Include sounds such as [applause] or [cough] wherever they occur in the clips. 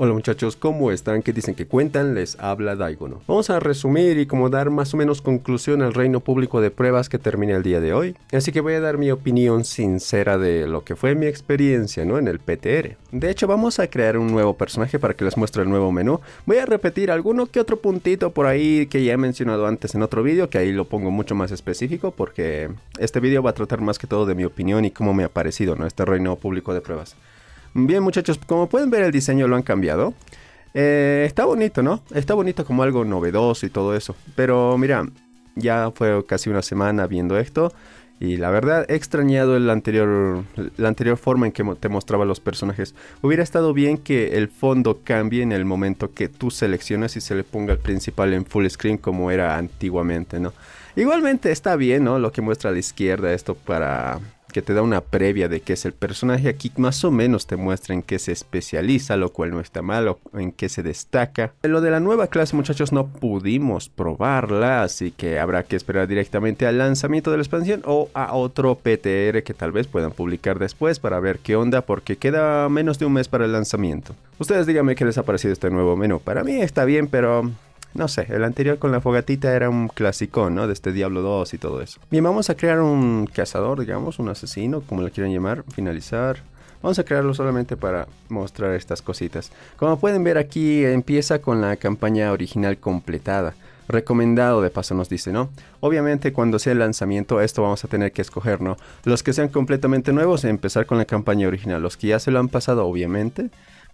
Hola muchachos, ¿cómo están? ¿Qué dicen que cuentan? Les habla Daigono. Vamos a resumir y como dar más o menos conclusión al reino público de pruebas que termina el día de hoy. Así que voy a dar mi opinión sincera de lo que fue mi experiencia, ¿no? En el PTR. De hecho, vamos a crear un nuevo personaje para que les muestre el nuevo menú. Voy a repetir alguno que otro puntito por ahí que ya he mencionado antes en otro vídeo, que ahí lo pongo mucho más específico porque este vídeo va a tratar más que todo de mi opinión y cómo me ha parecido, ¿no? Este reino público de pruebas. Bien muchachos, como pueden ver el diseño lo han cambiado. Eh, está bonito, ¿no? Está bonito como algo novedoso y todo eso. Pero mira, ya fue casi una semana viendo esto. Y la verdad, he extrañado el anterior, la anterior forma en que te mostraba los personajes. Hubiera estado bien que el fondo cambie en el momento que tú seleccionas y se le ponga el principal en full screen como era antiguamente, ¿no? Igualmente está bien, ¿no? Lo que muestra a la izquierda, esto para que te da una previa de qué es el personaje. Aquí más o menos te muestra en qué se especializa, lo cual no está mal, o en qué se destaca. En lo de la nueva clase, muchachos, no pudimos probarla, así que habrá que esperar directamente al lanzamiento de la expansión o a otro PTR que tal vez puedan publicar después para ver qué onda, porque queda menos de un mes para el lanzamiento. Ustedes díganme qué les ha parecido este nuevo menú. Para mí está bien, pero no sé, el anterior con la fogatita era un clásico, ¿no? De este Diablo 2 y todo eso. Bien, vamos a crear un cazador, digamos, un asesino, como lo quieran llamar, finalizar. Vamos a crearlo solamente para mostrar estas cositas. Como pueden ver aquí empieza con la campaña original completada. Recomendado de paso nos dice, ¿no? Obviamente cuando sea el lanzamiento esto vamos a tener que escoger, ¿no? Los que sean completamente nuevos empezar con la campaña original. Los que ya se lo han pasado obviamente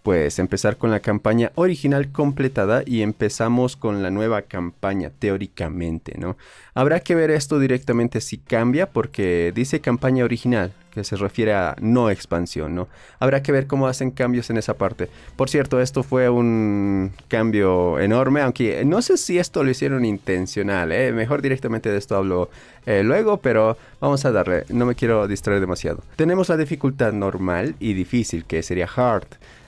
pues empezar con la campaña original completada y empezamos con la nueva campaña teóricamente, ¿no? Habrá que ver esto directamente si cambia porque dice campaña original, que se refiere a no expansión, ¿no? Habrá que ver cómo hacen cambios en esa parte. Por cierto, esto fue un cambio enorme, aunque no sé si esto lo hicieron intencional, ¿eh? Mejor directamente de esto hablo eh, luego, pero vamos a darle, no me quiero distraer demasiado. Tenemos la dificultad normal y difícil, que sería hard.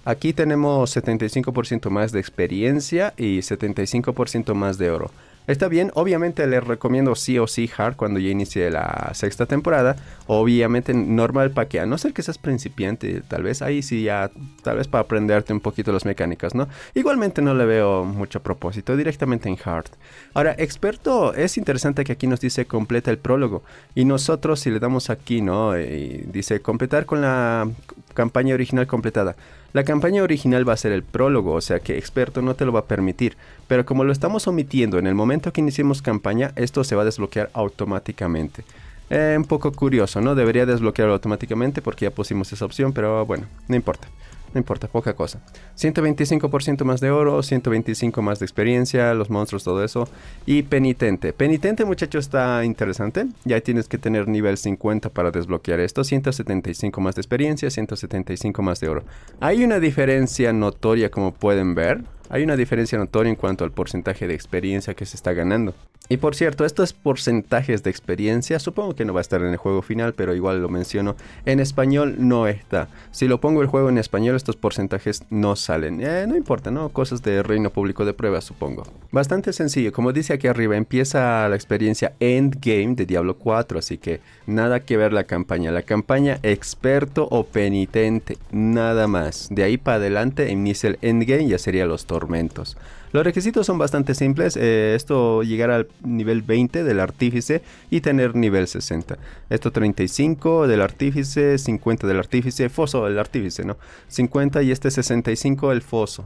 Aquí tenemos 75% más de experiencia y 75% más de oro. Está bien, obviamente les recomiendo sí o sí hard cuando ya inicie la sexta temporada. Obviamente normal para que, a no ser que seas principiante, tal vez ahí sí ya, tal vez para aprenderte un poquito las mecánicas, ¿no? Igualmente no le veo mucho propósito, directamente en hard. Ahora, experto, es interesante que aquí nos dice completa el prólogo. Y nosotros si le damos aquí, ¿no? Y dice completar con la campaña original completada. La campaña original va a ser el prólogo, o sea que experto no te lo va a permitir, pero como lo estamos omitiendo en el momento que iniciemos campaña, esto se va a desbloquear automáticamente. Es eh, un poco curioso, ¿no? Debería desbloquearlo automáticamente porque ya pusimos esa opción, pero bueno, no importa. No importa, poca cosa. 125% más de oro, 125 más de experiencia, los monstruos, todo eso. Y penitente. Penitente, muchacho, está interesante. Ya tienes que tener nivel 50 para desbloquear esto. 175 más de experiencia, 175 más de oro. Hay una diferencia notoria como pueden ver. Hay una diferencia notoria en cuanto al porcentaje de experiencia que se está ganando. Y por cierto, estos porcentajes de experiencia supongo que no va a estar en el juego final, pero igual lo menciono. En español no está. Si lo pongo el juego en español, estos porcentajes no salen. Eh, no importa, ¿no? Cosas de reino público de pruebas, supongo. Bastante sencillo, como dice aquí arriba, empieza la experiencia endgame de Diablo 4, así que nada que ver la campaña. La campaña experto o penitente, nada más. De ahí para adelante inicia el endgame, ya sería los torneos los requisitos son bastante simples, eh, esto llegar al nivel 20 del artífice y tener nivel 60. Esto 35 del artífice, 50 del artífice, foso del artífice, ¿no? 50 y este 65 el foso.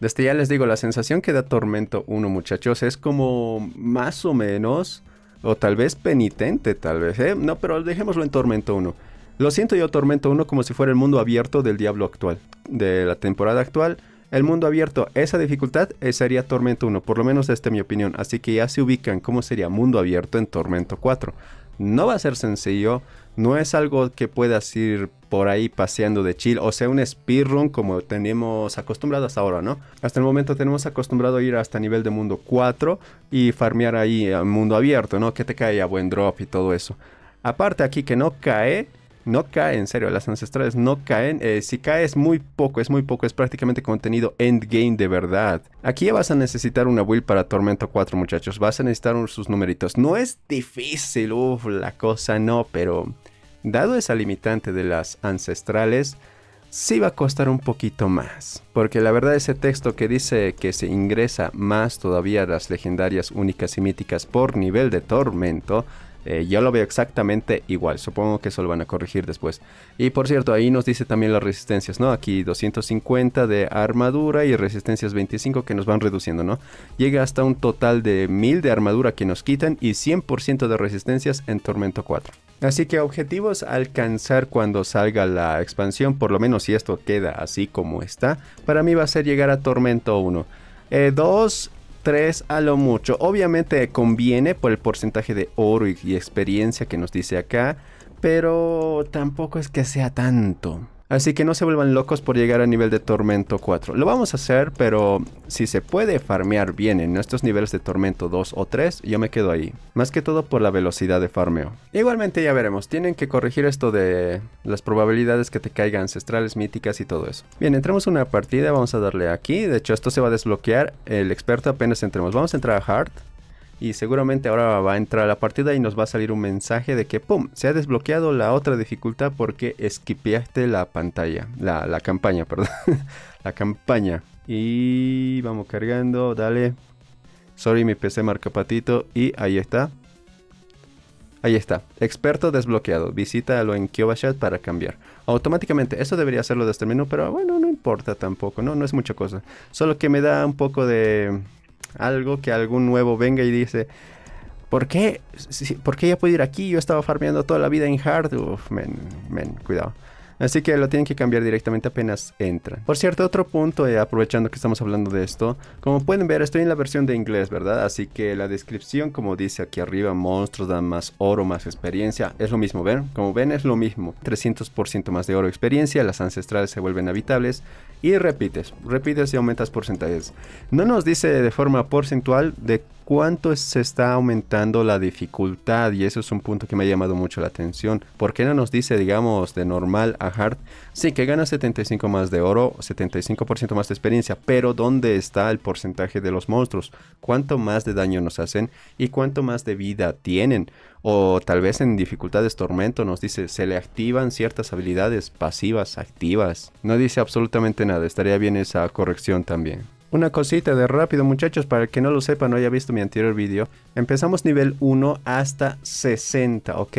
Desde ya les digo, la sensación que da tormento 1 muchachos es como más o menos, o tal vez penitente, tal vez, ¿eh? No, pero dejémoslo en tormento 1. Lo siento yo tormento 1 como si fuera el mundo abierto del diablo actual, de la temporada actual el mundo abierto, esa dificultad eh, sería Tormento 1, por lo menos esta es mi opinión. Así que ya se ubican cómo sería mundo abierto en Tormento 4. No va a ser sencillo, no es algo que puedas ir por ahí paseando de chill, o sea, un speedrun como tenemos acostumbrados hasta ahora, ¿no? Hasta el momento tenemos acostumbrado a ir hasta nivel de mundo 4 y farmear ahí en eh, mundo abierto, ¿no? Que te caiga buen drop y todo eso. Aparte aquí que no cae, no cae, en serio, las ancestrales no caen. Eh, si cae es muy poco, es muy poco, es prácticamente contenido endgame de verdad. Aquí vas a necesitar una build para Tormento 4, muchachos. Vas a necesitar sus numeritos. No es difícil, uff, la cosa no, pero dado esa limitante de las ancestrales, sí va a costar un poquito más. Porque la verdad ese texto que dice que se ingresa más todavía las legendarias únicas y míticas por nivel de tormento, ya eh, yo lo veo exactamente igual. Supongo que eso lo van a corregir después. Y por cierto, ahí nos dice también las resistencias, ¿no? Aquí 250 de armadura y resistencias 25 que nos van reduciendo, ¿no? Llega hasta un total de 1000 de armadura que nos quitan y 100% de resistencias en Tormento 4. Así que objetivos alcanzar cuando salga la expansión, por lo menos si esto queda así como está, para mí va a ser llegar a Tormento 1. 2, eh, 3 a lo mucho. Obviamente conviene por el porcentaje de oro y, y experiencia que nos dice acá, pero tampoco es que sea tanto. Así que no se vuelvan locos por llegar a nivel de Tormento 4. Lo vamos a hacer, pero si se puede farmear bien en estos niveles de Tormento 2 o 3, yo me quedo ahí. Más que todo por la velocidad de farmeo. Igualmente ya veremos, tienen que corregir esto de las probabilidades que te caigan ancestrales, míticas y todo eso. Bien, entramos una partida, vamos a darle aquí. De hecho, esto se va a desbloquear el experto apenas entremos. Vamos a entrar a Hard y seguramente ahora va a entrar la partida y nos va a salir un mensaje de que ¡pum! Se ha desbloqueado la otra dificultad porque esquipeaste la pantalla, la, campaña, [laughs] perdón, la campaña. Y vamos cargando, dale. Sorry, mi PC marca patito y ahí está. Ahí está, experto desbloqueado. Visítalo en Kyobashat para cambiar. Automáticamente, eso debería hacerlo de el menú, pero bueno, no importa tampoco, no, no es mucha cosa. Solo que me da un poco de algo que algún nuevo venga y dice, ¿por qué, ¿por qué ella puede ir aquí? Yo estaba farmeando toda la vida en hard. Uf, men, men, cuidado. Así que lo tienen que cambiar directamente apenas entran. Por cierto, otro punto, eh, aprovechando que estamos hablando de esto, como pueden ver, estoy en la versión de inglés, ¿verdad? Así que la descripción, como dice aquí arriba, monstruos dan más oro, más experiencia, es lo mismo, ¿ven? Como ven, es lo mismo. 300% más de oro experiencia, las ancestrales se vuelven habitables y repites, repites y aumentas porcentajes. No nos dice de forma porcentual de cuánto se está aumentando la dificultad y eso es un punto que me ha llamado mucho la atención. Porque qué no nos dice, digamos, de normal a hard? Sí, que gana 75 más de oro, 75% más de experiencia, pero ¿dónde está el porcentaje de los monstruos? ¿Cuánto más de daño nos hacen y cuánto más de vida tienen? O tal vez en dificultades tormento nos dice, se le activan ciertas habilidades pasivas, activas. No dice absolutamente nada, estaría bien esa corrección también. Una cosita de rápido muchachos, para el que no lo sepa, no haya visto mi anterior vídeo. Empezamos nivel 1 hasta 60, ¿ok?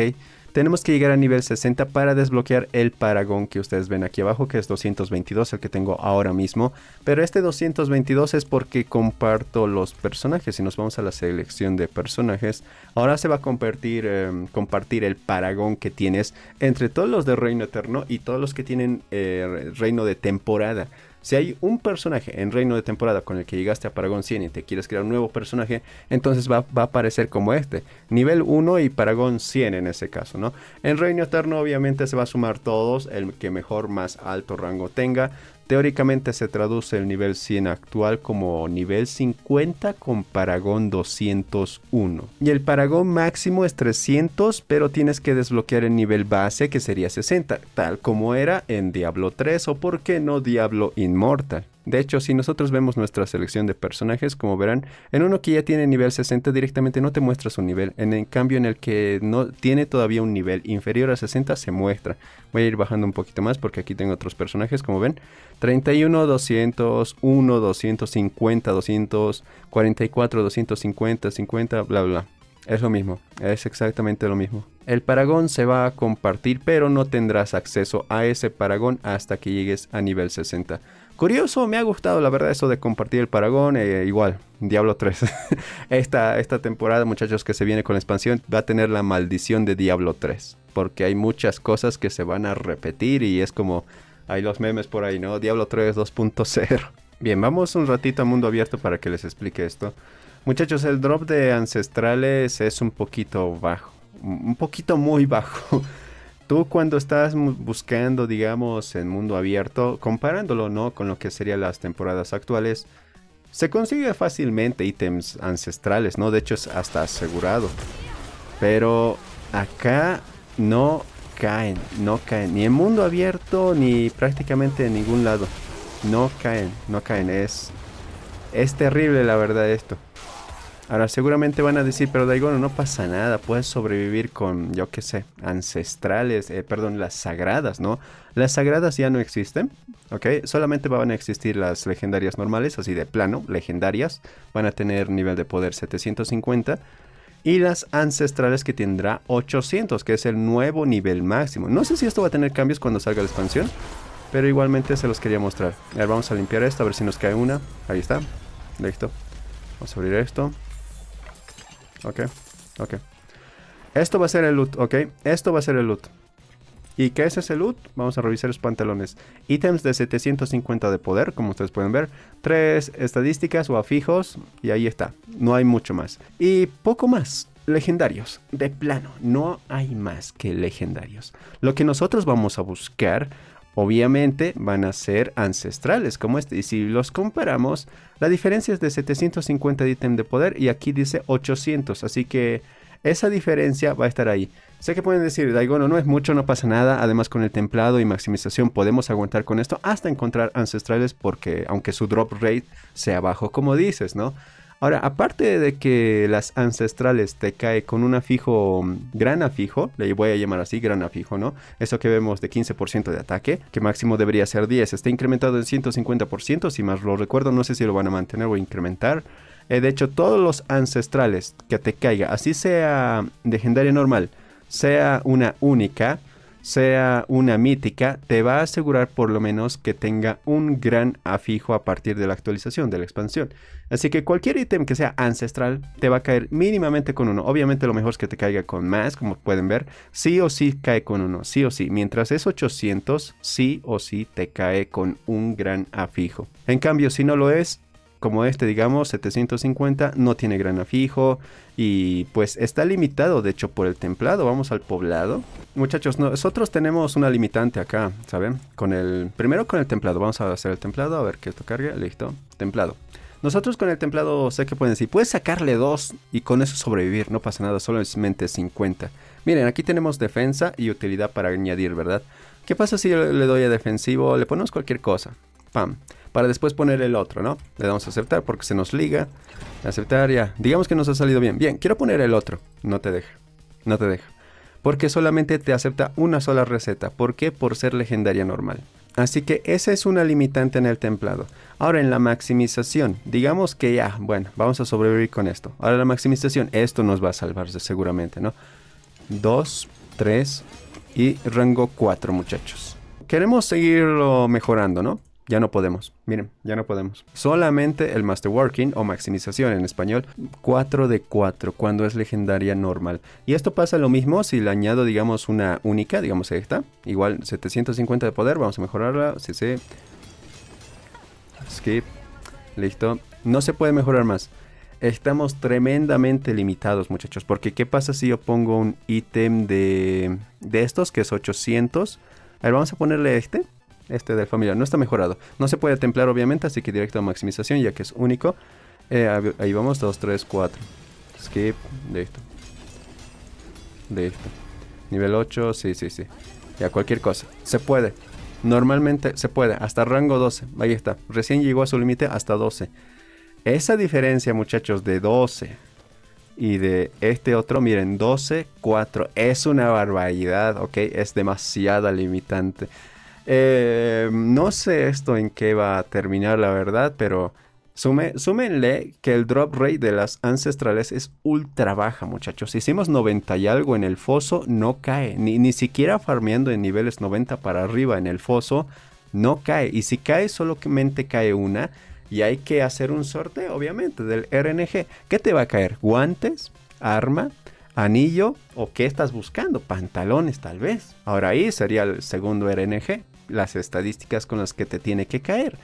Tenemos que llegar a nivel 60 para desbloquear el paragón que ustedes ven aquí abajo, que es 222, el que tengo ahora mismo. Pero este 222 es porque comparto los personajes. Si nos vamos a la selección de personajes, ahora se va a compartir, em, compartir el paragón que tienes entre todos los de Reino Eterno y todos los que tienen eh, Reino de Temporada. Si hay un personaje en reino de temporada con el que llegaste a Paragon 100 y te quieres crear un nuevo personaje, entonces va, a aparecer como este. Nivel 1 y Paragon 100 en ese caso, ¿no? En reino eterno obviamente se va a sumar todos, el que mejor más alto rango tenga. Teóricamente se traduce el nivel 100 actual como nivel 50 con paragón 201. Y el paragón máximo es 300, pero tienes que desbloquear el nivel base que sería 60, tal como era en Diablo 3 o por qué no Diablo Immortal. De hecho, si nosotros vemos nuestra selección de personajes, como verán, en uno que ya tiene nivel 60 directamente no te muestra su nivel. En cambio en el que no tiene todavía un nivel inferior a 60 se muestra. Voy a ir bajando un poquito más porque aquí tengo otros personajes, como ven. 31, 200, 201, 250, 244, 250, 50, bla, bla. Es lo mismo, es exactamente lo mismo. El paragón se va a compartir, pero no tendrás acceso a ese paragón hasta que llegues a nivel 60. Curioso, me ha gustado la verdad eso de compartir el Paragón. Eh, igual, Diablo 3. [laughs] esta, esta temporada, muchachos, que se viene con la expansión, va a tener la maldición de Diablo 3. Porque hay muchas cosas que se van a repetir y es como... Hay los memes por ahí, ¿no? Diablo 3 2.0. Bien, vamos un ratito a mundo abierto para que les explique esto. Muchachos, el drop de ancestrales es un poquito bajo. Un poquito muy bajo. Tú cuando estás buscando, digamos, en mundo abierto, comparándolo no con lo que serían las temporadas actuales, se consigue fácilmente ítems ancestrales, ¿no? De hecho es hasta asegurado. Pero acá no caen, no caen. Ni en mundo abierto, ni prácticamente en ningún lado. No caen, no caen. Es, es terrible la verdad esto. Ahora seguramente van a decir, pero igual, no pasa nada, puedes sobrevivir con, yo qué sé, ancestrales, eh, perdón, las sagradas, ¿no? Las sagradas ya no existen, ¿ok? Solamente van a existir las legendarias normales, así de plano, legendarias, van a tener nivel de poder 750. Y las ancestrales que tendrá 800, que es el nuevo nivel máximo. No sé si esto va a tener cambios cuando salga la expansión, pero igualmente se los quería mostrar. A ver, vamos a limpiar esto, a ver si nos cae una. Ahí está, listo. Vamos a abrir esto. Ok, ok. Esto va a ser el loot, ok. Esto va a ser el loot. ¿Y qué es ese loot? Vamos a revisar los pantalones. Ítems de 750 de poder, como ustedes pueden ver. Tres estadísticas o afijos. Y ahí está. No hay mucho más. Y poco más. Legendarios. De plano. No hay más que legendarios. Lo que nosotros vamos a buscar obviamente van a ser ancestrales como este. Y si los comparamos, la diferencia es de 750 de ítem de poder y aquí dice 800. Así que esa diferencia va a estar ahí. Sé que pueden decir, Daigono no es mucho, no pasa nada. Además con el templado y maximización podemos aguantar con esto hasta encontrar ancestrales porque aunque su drop rate sea bajo como dices, ¿no? Ahora, aparte de que las ancestrales te cae con un afijo, mm, gran afijo, le voy a llamar así, gran afijo, ¿no? Eso que vemos de 15% de ataque, que máximo debería ser 10, está incrementado en 150%, si más lo recuerdo, no sé si lo van a mantener o incrementar. Eh, de hecho, todos los ancestrales que te caiga, así sea legendaria normal, sea una única, sea una mítica, te va a asegurar por lo menos que tenga un gran afijo a partir de la actualización, de la expansión. Así que cualquier ítem que sea ancestral te va a caer mínimamente con uno. Obviamente lo mejor es que te caiga con más, como pueden ver. Sí o sí cae con uno, sí o sí. Mientras es 800, sí o sí te cae con un gran afijo. En cambio, si no lo es, como este, digamos, 750, no tiene grana fijo y pues está limitado, de hecho, por el templado. Vamos al poblado. Muchachos, nosotros tenemos una limitante acá, ¿saben? Con el, primero con el templado, vamos a hacer el templado, a ver que esto cargue, listo, templado. Nosotros con el templado sé que pueden decir, puedes sacarle dos y con eso sobrevivir, no pasa nada, solo solamente 50. Miren, aquí tenemos defensa y utilidad para añadir, ¿verdad? ¿Qué pasa si le doy a defensivo? Le ponemos cualquier cosa. Pam para después poner el otro, ¿no? Le damos a aceptar porque se nos liga. Aceptar ya. Digamos que nos ha salido bien. Bien, quiero poner el otro. No te deja. No te deja. Porque solamente te acepta una sola receta. ¿Por qué? Por ser legendaria normal. Así que esa es una limitante en el templado. Ahora en la maximización, digamos que ya, bueno, vamos a sobrevivir con esto. Ahora la maximización, esto nos va a salvarse seguramente, ¿no? Dos, tres y rango 4 muchachos. Queremos seguirlo mejorando, ¿no? ya no podemos. Miren, ya no podemos. Solamente el Master Working, o maximización en español, 4 de 4 cuando es legendaria normal. Y esto pasa lo mismo si le añado, digamos, una única, digamos esta. Igual 750 de poder, vamos a mejorarla. CC. Skip. Listo. No se puede mejorar más. Estamos tremendamente limitados, muchachos. Porque, ¿qué pasa si yo pongo un ítem de, de estos, que es 800? A ver, vamos a ponerle este este del familiar, no está mejorado. No se puede templar obviamente, así que directo a maximización ya que es único. Eh, ahí vamos, 2, 3, 4. Skip, De esto. Nivel 8, sí, sí, sí. Ya cualquier cosa. Se puede. Normalmente se puede, hasta rango 12. Ahí está. Recién llegó a su límite hasta 12. Esa diferencia, muchachos, de 12 y de este otro, miren, 12, 4. Es una barbaridad, ¿ok? Es demasiada limitante. Eh, no sé esto en qué va a terminar, la verdad, pero súmenle que el drop rate de las ancestrales es ultra baja, muchachos. Si hicimos 90 y algo en el foso, no cae. Ni, ni siquiera farmeando en niveles 90 para arriba en el foso, no cae. Y si cae, solamente cae una. Y hay que hacer un sorteo, obviamente, del RNG. ¿Qué te va a caer? ¿Guantes? ¿Arma? ¿Anillo? ¿O qué estás buscando? ¿Pantalones, tal vez? Ahora ahí sería el segundo RNG las estadísticas con las que te tiene que caer.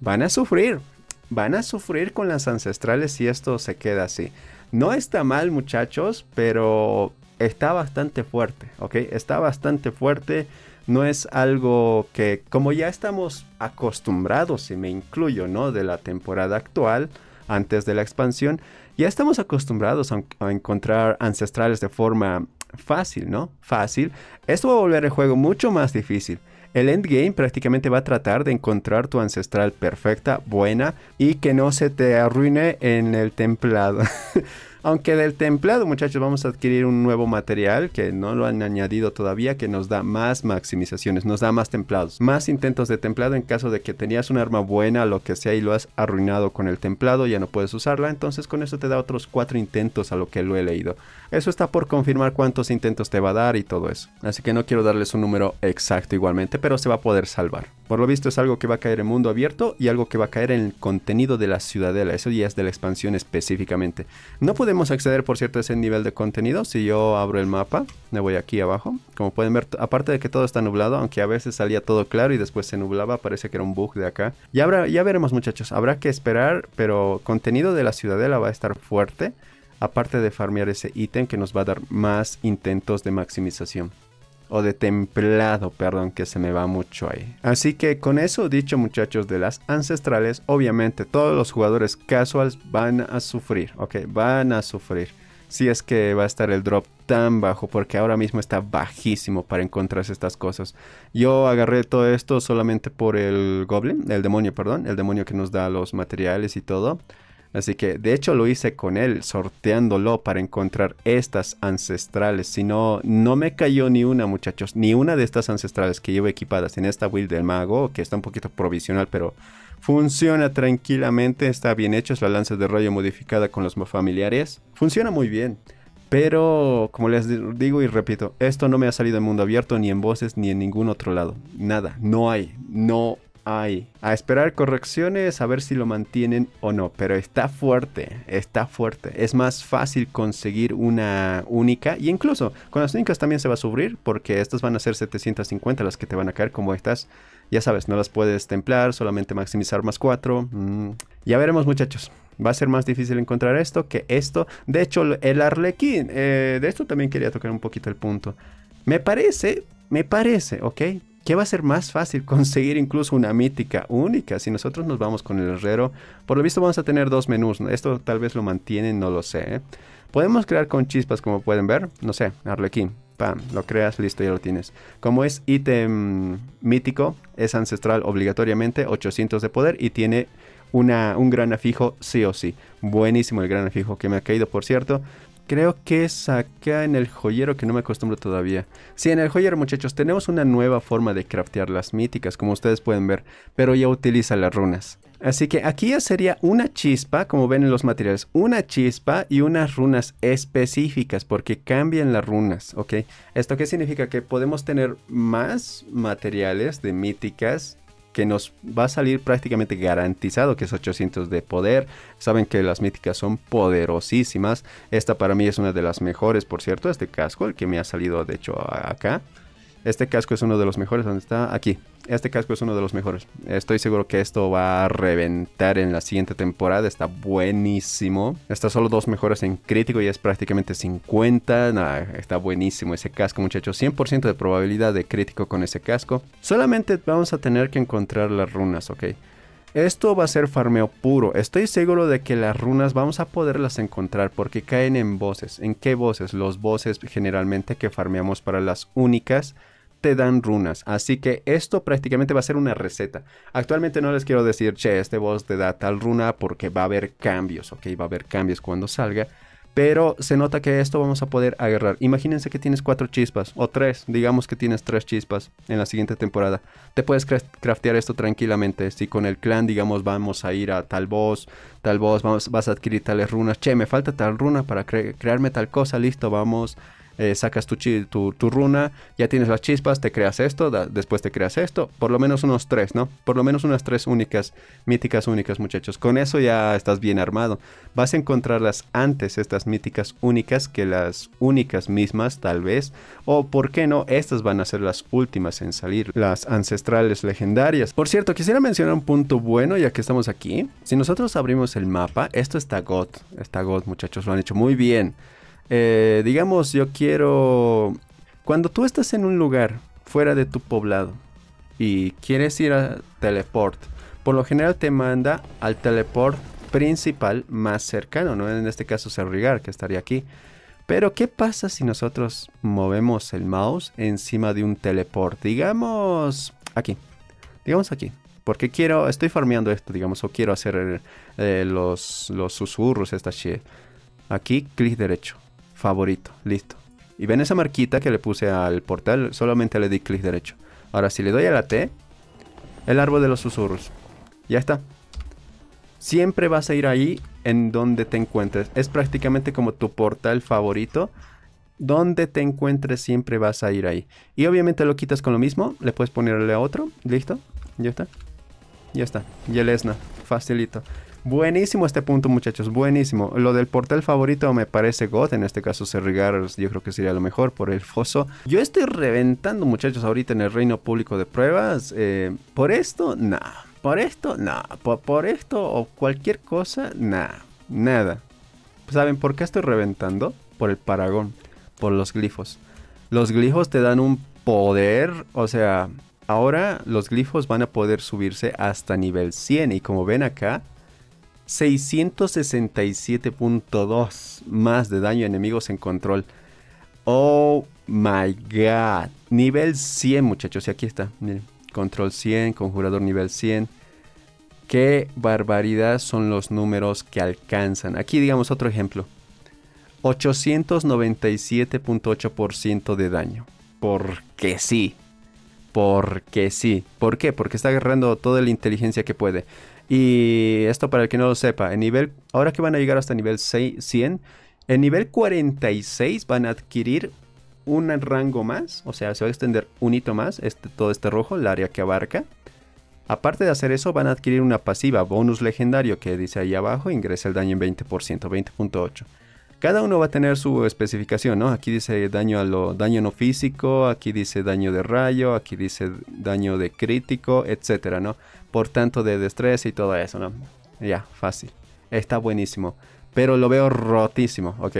Van a sufrir, van a sufrir con las ancestrales si esto se queda así. No está mal muchachos, pero está bastante fuerte, ¿ok? Está bastante fuerte. No es algo que, como ya estamos acostumbrados, si me incluyo, ¿no? De la temporada actual, antes de la expansión, ya estamos acostumbrados a, a encontrar ancestrales de forma fácil, ¿no? Fácil. Esto va a volver el juego mucho más difícil. El endgame prácticamente va a tratar de encontrar tu ancestral perfecta, buena y que no se te arruine en el templado. [laughs] Aunque del templado, muchachos, vamos a adquirir un nuevo material que no lo han añadido todavía, que nos da más maximizaciones, nos da más templados, más intentos de templado en caso de que tenías un arma buena, lo que sea, y lo has arruinado con el templado, ya no puedes usarla. Entonces con eso te da otros cuatro intentos a lo que lo he leído. Eso está por confirmar cuántos intentos te va a dar y todo eso. Así que no quiero darles un número exacto igualmente, pero se va a poder salvar. Por lo visto es algo que va a caer en mundo abierto y algo que va a caer en el contenido de la ciudadela. Eso ya es de la expansión específicamente. No podemos acceder, por cierto, a ese nivel de contenido. Si yo abro el mapa, me voy aquí abajo. Como pueden ver, aparte de que todo está nublado, aunque a veces salía todo claro y después se nublaba, parece que era un bug de acá. Ya, habrá, ya veremos muchachos, habrá que esperar, pero contenido de la ciudadela va a estar fuerte aparte de farmear ese ítem que nos va a dar más intentos de maximización o de templado, perdón, que se me va mucho ahí. Así que con eso dicho muchachos de las ancestrales, obviamente todos los jugadores casuals van a sufrir, ok, van a sufrir. Si es que va a estar el drop tan bajo, porque ahora mismo está bajísimo para encontrarse estas cosas. Yo agarré todo esto solamente por el goblin, el demonio, perdón, el demonio que nos da los materiales y todo. Así que de hecho lo hice con él, sorteándolo para encontrar estas ancestrales. Si no, no me cayó ni una, muchachos, ni una de estas ancestrales que llevo equipadas en esta build del mago, que está un poquito provisional, pero funciona tranquilamente, está bien hecho, es la lanza de rayo modificada con los familiares. Funciona muy bien. Pero, como les digo y repito, esto no me ha salido en mundo abierto, ni en voces, ni en ningún otro lado. Nada, no hay, no ahí a esperar correcciones, a ver si lo mantienen o no, pero está fuerte, está fuerte. Es más fácil conseguir una única y incluso con las únicas también se va a subir porque estas van a ser 750 las que te van a caer como estas. Ya sabes, no las puedes templar, solamente maximizar más 4. Mm. Ya veremos muchachos. Va a ser más difícil encontrar esto que esto. De hecho, el arlequín, eh, de esto también quería tocar un poquito el punto. Me parece, me parece, ¿ok? que va a ser más fácil conseguir incluso una mítica única. Si nosotros nos vamos con el herrero, por lo visto vamos a tener dos menús. Esto tal vez lo mantienen, no lo sé. ¿eh? Podemos crear con chispas, como pueden ver. No sé, Arlequín. Pam, lo creas, listo, ya lo tienes. Como es ítem mítico, es ancestral obligatoriamente, 800 de poder y tiene una, un gran afijo sí o sí. Buenísimo el gran afijo que me ha caído, por cierto. Creo que es acá en el joyero que no me acostumbro todavía. Sí, en el joyero muchachos tenemos una nueva forma de craftear las míticas, como ustedes pueden ver, pero ya utiliza las runas. Así que aquí ya sería una chispa, como ven en los materiales, una chispa y unas runas específicas porque cambian las runas, ¿ok? ¿Esto qué significa? Que podemos tener más materiales de míticas que nos va a salir prácticamente garantizado que es 800 de poder. Saben que las míticas son poderosísimas. Esta para mí es una de las mejores, por cierto, este casco, el que me ha salido de hecho acá. Este casco es uno de los mejores. ¿Dónde está? Aquí. Este casco es uno de los mejores. Estoy seguro que esto va a reventar en la siguiente temporada. Está buenísimo. Está solo dos mejores en crítico y es prácticamente 50. está buenísimo ese casco, muchachos. 100% de probabilidad de crítico con ese casco. Solamente vamos a tener que encontrar las runas, ¿ok? Esto va a ser farmeo puro. Estoy seguro de que las runas vamos a poderlas encontrar porque caen en voces. ¿En qué voces? Los voces generalmente que farmeamos para las únicas te dan runas. Así que esto prácticamente va a ser una receta. Actualmente no les quiero decir, che, este boss te da tal runa porque va a haber cambios, ¿ok? Va a haber cambios cuando salga. Pero se nota que esto vamos a poder agarrar. Imagínense que tienes cuatro chispas o tres. Digamos que tienes tres chispas en la siguiente temporada. Te puedes craftear esto tranquilamente. Si con el clan, digamos, vamos a ir a tal boss, tal boss, vamos, vas a adquirir tales runas. Che, me falta tal runa para crearme tal cosa. Listo, vamos eh, sacas tu, runa, ya tienes las chispas, te creas esto, después te creas esto, por lo menos unos tres, ¿no? Por lo menos unas tres únicas, míticas únicas, muchachos. Con eso ya estás bien armado. Vas a encontrarlas antes, estas míticas únicas, que las únicas mismas, tal vez. O, ¿por qué no? Estas van a ser las últimas en salir, las ancestrales legendarias. Por cierto, quisiera mencionar un punto bueno, ya que estamos aquí. Si nosotros abrimos el mapa, esto está God, está God, muchachos, lo han hecho muy bien. Eh, digamos, yo quiero... Cuando tú estás en un lugar fuera de tu poblado y quieres ir a teleport, por lo general te manda al teleport principal más cercano, ¿no? En este caso rigar que estaría aquí. Pero, ¿qué pasa si nosotros movemos el mouse encima de un teleport? Digamos aquí. Digamos aquí. Porque quiero, estoy farmeando esto, digamos, o quiero hacer eh, los, los susurros, esta shit. Aquí, clic derecho favorito, listo. Y ven esa marquita que le puse al portal, solamente le di clic derecho. Ahora si le doy a la T, el árbol de los susurros. Ya está. Siempre vas a ir ahí en donde te encuentres. Es prácticamente como tu portal favorito. Donde te encuentres siempre vas a ir ahí. Y obviamente lo quitas con lo mismo. Le puedes ponerle a otro. Listo. Ya está. Ya está. Y el ESNA. Facilito. Buenísimo este punto, muchachos, buenísimo. Lo del portal favorito me parece God, en este caso Serrigar yo creo que sería lo mejor por el foso. Yo estoy reventando, muchachos, ahorita en el reino público de pruebas. Eh, por esto, nada. Por esto, nada. Por, por, esto o cualquier cosa, nada. Nada. ¿Saben por qué estoy reventando? Por el paragón, por los glifos. Los glifos te dan un poder, o sea, ahora los glifos van a poder subirse hasta nivel 100 y como ven acá, 667.2 más de daño a enemigos en control. Oh my god. Nivel 100, muchachos. Y aquí está. Control 100, conjurador nivel 100. Qué barbaridad son los números que alcanzan. Aquí digamos otro ejemplo. 897.8% de daño. Porque sí. Porque sí. ¿Por qué? Porque está agarrando toda la inteligencia que puede. Y esto para el que no lo sepa, en nivel, ahora que van a llegar hasta nivel 100, en nivel 46 van a adquirir un rango más, o sea, se va a extender un hito más, este, todo este rojo, el área que abarca. Aparte de hacer eso, van a adquirir una pasiva, bonus legendario, que dice ahí abajo, ingresa el daño en 20%, 20.8. Cada uno va a tener su especificación, ¿no? Aquí dice daño, daño no físico, aquí dice daño de rayo, aquí dice daño de crítico, etcétera, ¿no? por tanto de destreza y todo eso, ¿no? Ya, fácil. Está buenísimo. Pero lo veo rotísimo, ¿ok?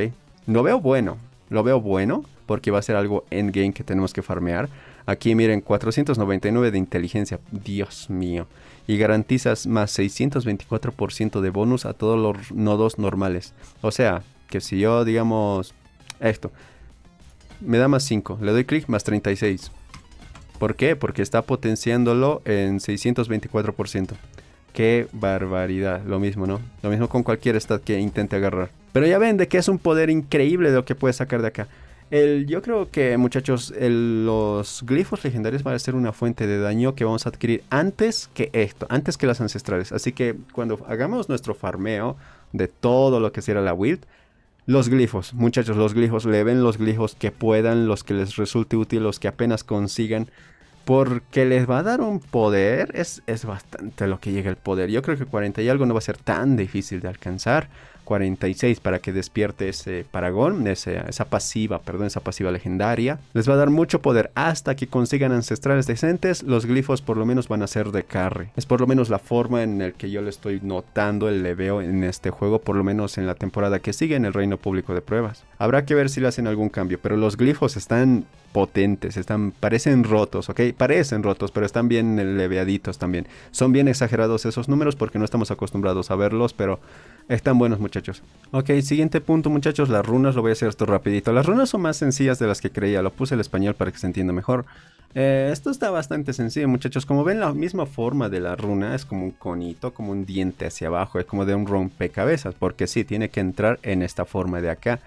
Lo veo bueno. Lo veo bueno porque va a ser algo endgame que tenemos que farmear. Aquí miren, 499 de inteligencia. Dios mío. Y garantizas más 624% de bonus a todos los nodos normales. O sea, que si yo digamos esto. Me da más 5. Le doy clic más 36. ¿Por qué? Porque está potenciándolo en 624%. Qué barbaridad, lo mismo, ¿no? Lo mismo con cualquier stat que intente agarrar. Pero ya ven de que es un poder increíble lo que puede sacar de acá. El, yo creo que, muchachos, los glifos legendarios van a ser una fuente de daño que vamos a adquirir antes que esto, antes que las ancestrales. Así que cuando hagamos nuestro farmeo de todo lo que sea la wild. Los glifos, muchachos, los glifos, le ven los glifos que puedan, los que les resulte útil, los que apenas consigan, porque les va a dar un poder, es, es bastante lo que llega el poder. Yo creo que 40 y algo no va a ser tan difícil de alcanzar. 46 para que despierte ese paragón, esa pasiva, perdón, esa pasiva legendaria. Les va a dar mucho poder hasta que consigan ancestrales decentes, los glifos por lo menos van a ser de carry. Es por lo menos la forma en la que yo le estoy notando el leveo en este juego, por lo menos en la temporada que sigue en el reino público de pruebas. Habrá que ver si le hacen algún cambio, pero los glifos están potentes, están, parecen rotos, ¿ok? Parecen rotos, pero están bien leveaditos también. Son bien exagerados esos números porque no estamos acostumbrados a verlos, pero están buenos, muchachos. Ok, siguiente punto, muchachos. Las runas, lo voy a hacer esto rapidito. Las runas son más sencillas de las que creía. Lo puse el español para que se entienda mejor. Eh, esto está bastante sencillo, muchachos. Como ven, la misma forma de la runa es como un conito, como un diente hacia abajo. Es como de un rompecabezas, porque sí, tiene que entrar en esta forma de acá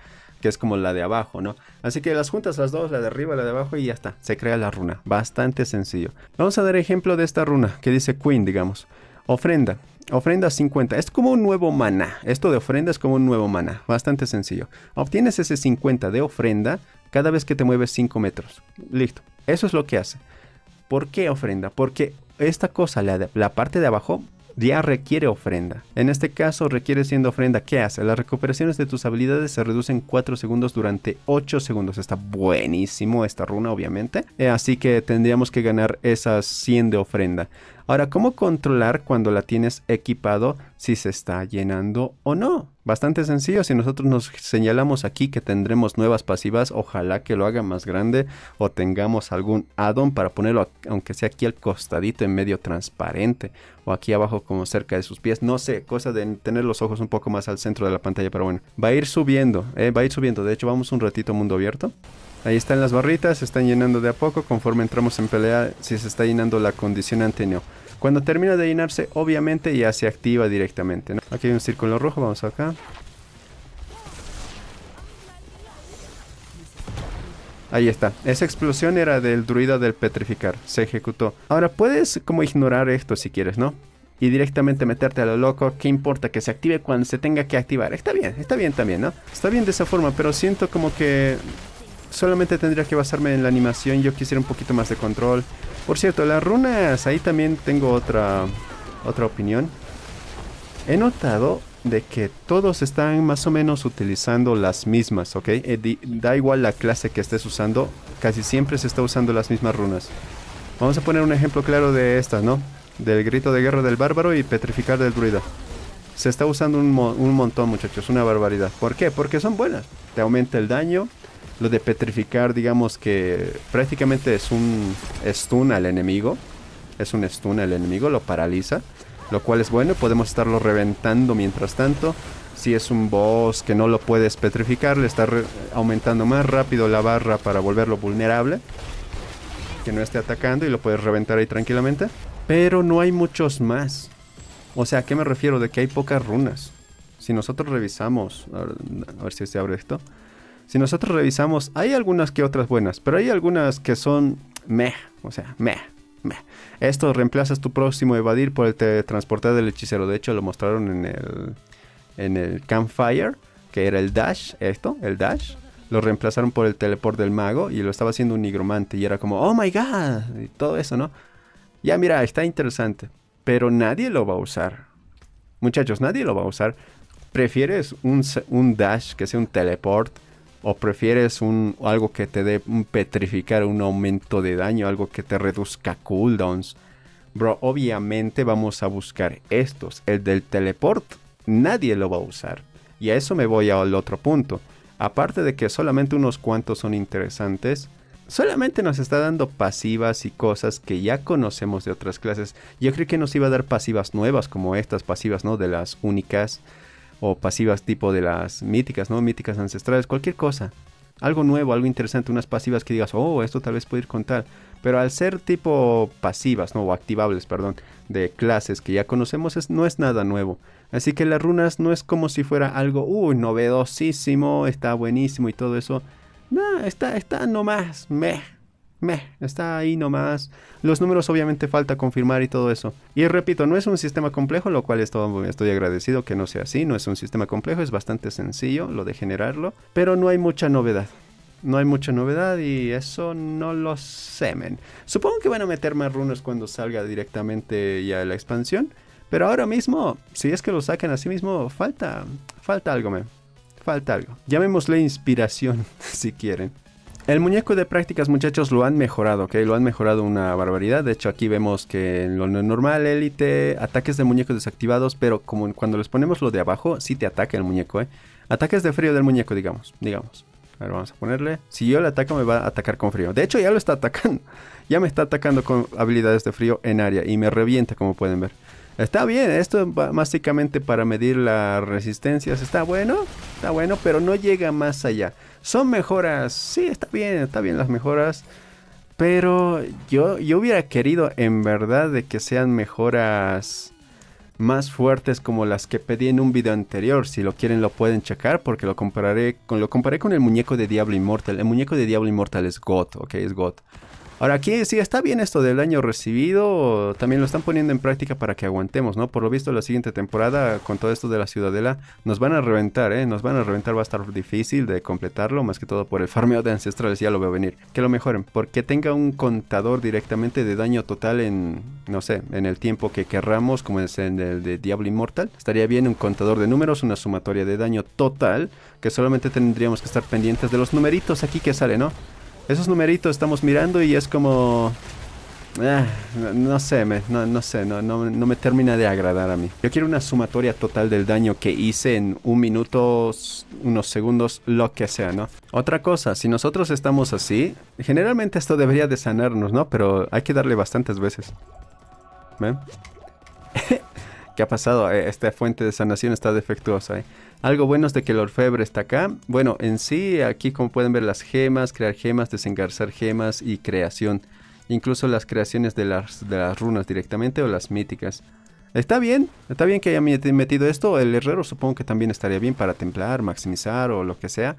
que es como la de abajo, ¿no? Así que las juntas las dos, la de arriba, la de abajo y ya está, se crea la runa, bastante sencillo. Vamos a dar ejemplo de esta runa que dice Queen, digamos. Ofrenda. Ofrenda 50. Es como un nuevo mana Esto de ofrenda es como un nuevo mana Bastante sencillo. Obtienes ese 50 de ofrenda cada vez que te mueves 5 metros. Listo. Eso es lo que hace. ¿Por qué ofrenda? Porque esta cosa, la, parte de abajo, ya requiere ofrenda. En este caso, requiere siendo ofrenda. ¿Qué hace? Las recuperaciones de tus habilidades se reducen 4 segundos durante 8 segundos. Está buenísimo esta runa, obviamente. Eh, así que tendríamos que ganar esas 100 de ofrenda. Ahora, ¿cómo controlar cuando la tienes equipado si se está llenando o no? Bastante sencillo, si nosotros nos señalamos aquí que tendremos nuevas pasivas, ojalá que lo haga más grande o tengamos algún addon para ponerlo aunque sea aquí al costadito en medio transparente o aquí abajo como cerca de sus pies, no sé, cosa de tener los ojos un poco más al centro de la pantalla, pero bueno, va a ir subiendo, ¿eh? va a ir subiendo, de hecho vamos un ratito mundo abierto. Ahí están las barritas, se están llenando de a poco, conforme entramos en pelea si se está llenando la condición no. Cuando termina de llenarse, obviamente ya se activa directamente. ¿no? Aquí hay un círculo rojo, vamos acá. Ahí está. Esa explosión era del druida del petrificar. Se ejecutó. Ahora puedes como ignorar esto si quieres, ¿no? Y directamente meterte a lo loco. ¿Qué importa? Que se active cuando se tenga que activar. Está bien, está bien también, ¿no? Está bien de esa forma, pero siento como que solamente tendría que basarme en la animación, yo quisiera un poquito más de control. Por cierto, las runas, ahí también tengo otra, otra opinión. He notado de que todos están más o menos utilizando las mismas, ¿ok? Eh, da igual la clase que estés usando, casi siempre se está usando las mismas runas. Vamos a poner un ejemplo claro de estas, ¿no? Del grito de guerra del bárbaro y petrificar del druida. Se está usando un, un montón, muchachos, una barbaridad. ¿Por qué? Porque son buenas. Te aumenta el daño, lo de petrificar, digamos que prácticamente es un stun al enemigo. Es un stun al enemigo, lo paraliza. Lo cual es bueno, podemos estarlo reventando mientras tanto. Si es un boss que no lo puedes petrificar, le está aumentando más rápido la barra para volverlo vulnerable. Que no esté atacando y lo puedes reventar ahí tranquilamente. Pero no hay muchos más. O sea, ¿a qué me refiero? De que hay pocas runas. Si nosotros revisamos, a ver, a ver si se abre esto. Si nosotros revisamos, hay algunas que otras buenas, pero hay algunas que son meh, o sea, meh, meh. Esto reemplazas tu próximo evadir por el teletransporte del hechicero. De hecho, lo mostraron en el, en el Campfire, que era el dash, esto, el dash. Lo reemplazaron por el teleport del mago y lo estaba haciendo un nigromante y era como, oh my god, y todo eso, ¿no? Ya mira, está interesante, pero nadie lo va a usar. Muchachos, nadie lo va a usar. ¿Prefieres un, un dash que sea un teleport? o prefieres un, algo que te dé un petrificar, un aumento de daño, algo que te reduzca cooldowns. Bro, obviamente vamos a buscar estos. El del teleport, nadie lo va a usar. Y a eso me voy al otro punto. Aparte de que solamente unos cuantos son interesantes, solamente nos está dando pasivas y cosas que ya conocemos de otras clases. Yo creo que nos iba a dar pasivas nuevas como estas pasivas, ¿no? De las únicas o pasivas tipo de las míticas, ¿no? Míticas ancestrales, cualquier cosa. Algo nuevo, algo interesante, unas pasivas que digas, oh, esto tal vez puede ir con tal. Pero al ser tipo pasivas, ¿no? O activables, perdón, de clases que ya conocemos, es, no es nada nuevo. Así que las runas no es como si fuera algo, uy, novedosísimo, está buenísimo y todo eso. No, está, está nomás, meh meh, está ahí nomás. Los números obviamente falta confirmar y todo eso. Y repito, no es un sistema complejo, lo cual estoy, agradecido que no sea así. No es un sistema complejo, es bastante sencillo lo de generarlo, pero no hay mucha novedad. No hay mucha novedad y eso no lo semen. Supongo que van a meter más runos cuando salga directamente ya la expansión. Pero ahora mismo, si es que lo sacan así mismo, falta, falta algo, me. Falta algo. Llamémosle inspiración, [laughs] si quieren. El muñeco de prácticas, muchachos, lo han mejorado, ¿ok? Lo han mejorado una barbaridad. De hecho, aquí vemos que en lo normal, élite, ataques de muñecos desactivados, pero como cuando les ponemos lo de abajo, sí te ataca el muñeco, ¿eh? Ataques de frío del muñeco, digamos, digamos. A ver, vamos a ponerle. Si yo le ataco, me va a atacar con frío. De hecho, ya lo está atacando. [laughs] Ya me está atacando con habilidades de frío en área y me revienta, como pueden ver. Está bien, esto básicamente para medir las resistencias. Está bueno, está bueno, pero no llega más allá. Son mejoras, sí, está bien, está bien las mejoras. Pero yo, yo hubiera querido en verdad de que sean mejoras más fuertes como las que pedí en un video anterior. Si lo quieren lo pueden checar porque lo compararé con lo comparé con el muñeco de Diablo Immortal. El muñeco de Diablo Immortal es God, ok, es God. Ahora, aquí sí está bien esto del daño recibido, también lo están poniendo en práctica para que aguantemos, ¿no? Por lo visto, la siguiente temporada, con todo esto de la Ciudadela, nos van a reventar, ¿eh? Nos van a reventar, va a estar difícil de completarlo, más que todo por el farmeo de ancestrales, ya lo veo venir. Que lo mejoren, porque tenga un contador directamente de daño total en, no sé, en el tiempo que querramos, como es en el de Diablo Immortal. Estaría bien un contador de números, una sumatoria de daño total, que solamente tendríamos que estar pendientes de los numeritos aquí que sale, ¿no? esos numeritos estamos mirando y es como... Eh, no, sé, me, no, no sé, no, no, me termina de agradar a mí. Yo quiero una sumatoria total del daño que hice en un minuto, unos segundos, lo que sea, ¿no? Otra cosa, si nosotros estamos así, generalmente esto debería de sanarnos, ¿no? Pero hay que darle bastantes veces. ¿Ven? ¿Qué ha pasado? Eh, esta fuente de sanación está defectuosa. ¿eh? Algo bueno es de que el orfebre está acá. Bueno, en sí, aquí como pueden ver las gemas, crear gemas, desengarzar gemas y creación. Incluso las creaciones de las, las runas directamente o las míticas. Está bien, está bien que haya metido esto. El herrero supongo que también estaría bien para templar, maximizar o lo que sea.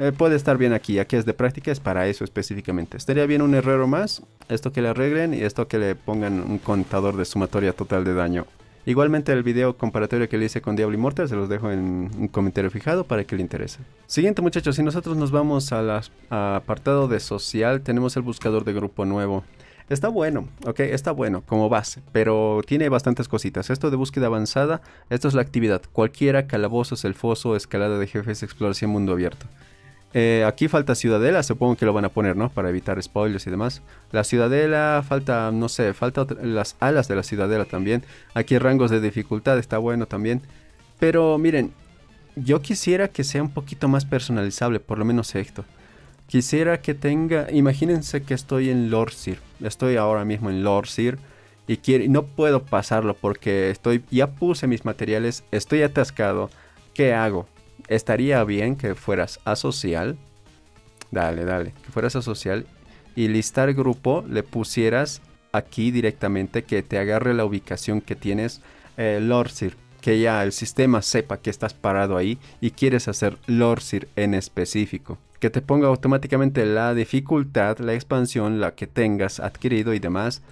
Eh, puede estar bien aquí, aquí es de práctica, es para eso específicamente. Estaría bien un herrero más, esto que le arreglen y esto que le pongan un contador de sumatoria total de daño. Igualmente el video comparatorio que le hice con Diablo Immortal se los dejo en un comentario fijado para que le interese. Siguiente muchachos, si nosotros nos vamos al apartado de social, tenemos el buscador de grupo nuevo. Está bueno, ok, está bueno como base, pero tiene bastantes cositas. Esto de búsqueda avanzada, esto es la actividad. Cualquiera, calabozos, el foso, escalada de jefes, exploración, mundo abierto. Eh, aquí falta Ciudadela, supongo que lo van a poner, ¿no? Para evitar spoilers y demás. La Ciudadela, falta, no sé, falta las alas de la Ciudadela también. Aquí rangos de dificultad, está bueno también. Pero miren, yo quisiera que sea un poquito más personalizable, por lo menos esto. Quisiera que tenga, imagínense que estoy en Lorsir, estoy ahora mismo en Lorsir y no puedo pasarlo porque estoy, ya puse mis materiales, estoy atascado, ¿qué hago? estaría bien que fueras a social. Dale, dale. Que fueras a social y listar grupo le pusieras aquí directamente que te agarre la ubicación que tienes el eh, Lorsir. Que ya el sistema sepa que estás parado ahí y quieres hacer Lorsir en específico. Que te ponga automáticamente la dificultad, la expansión, la que tengas adquirido y demás.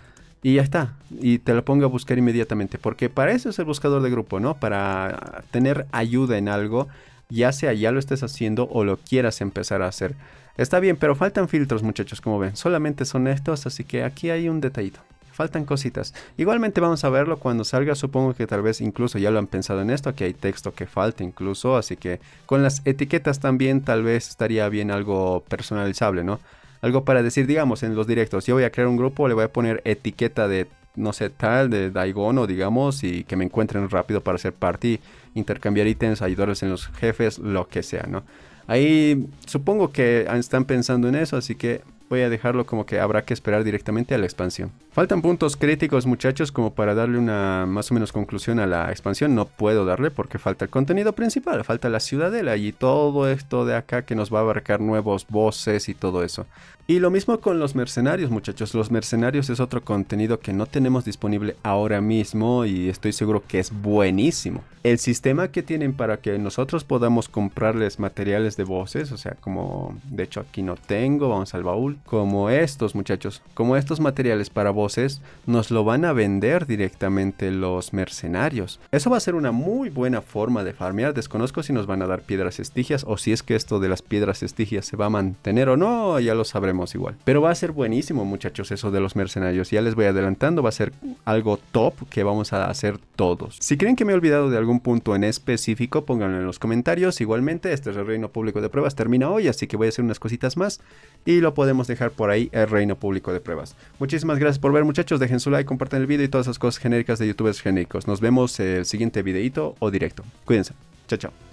Y ya está. Y te lo ponga a buscar inmediatamente. Porque para eso es el buscador de grupo, ¿no? Para tener ayuda en algo ya sea ya lo estés haciendo o lo quieras empezar a hacer. Está bien, pero faltan filtros muchachos, como ven, solamente son estos, así que aquí hay un detallito. Faltan cositas. Igualmente vamos a verlo cuando salga, supongo que tal vez incluso ya lo han pensado en esto, Aquí hay texto que falta incluso, así que con las etiquetas también tal vez estaría bien algo personalizable, ¿no? Algo para decir, digamos, en los directos, yo voy a crear un grupo, le voy a poner etiqueta de no sé, tal, de Daigono, digamos, y que me encuentren rápido para ser parte intercambiar ítems, ayudarles en los jefes, lo que sea, ¿no? Ahí supongo que están pensando en eso, así que voy a dejarlo como que habrá que esperar directamente a la expansión. Faltan puntos críticos muchachos como para darle una más o menos conclusión a la expansión. No puedo darle porque falta el contenido principal, falta la ciudadela y todo esto de acá que nos va a abarcar nuevos voces y todo eso. Y lo mismo con los mercenarios, muchachos. Los mercenarios es otro contenido que no tenemos disponible ahora mismo y estoy seguro que es buenísimo. El sistema que tienen para que nosotros podamos comprarles materiales de voces, o sea, como de hecho aquí no tengo, vamos al baúl, como estos muchachos, como estos materiales para voces, nos lo van a vender directamente los mercenarios. Eso va a ser una muy buena forma de farmear. Desconozco si nos van a dar piedras estigias o si es que esto de las piedras estigias se va a mantener o no, ya lo sabremos igual. Pero va a ser buenísimo, muchachos, eso de los mercenarios. Ya les voy adelantando, va a ser algo top que vamos a hacer todos. Si creen que me he olvidado de algún punto en específico, pónganlo en los comentarios. Igualmente, este es el Reino Público de Pruebas, termina hoy, así que voy a hacer unas cositas más y lo podemos dejar por ahí, el Reino Público de Pruebas. Muchísimas gracias por ver, muchachos. Dejen su like, compartan el video y todas esas cosas genéricas de youtubers genéricos. Nos vemos el siguiente videito o directo. Cuídense. Chao, chao.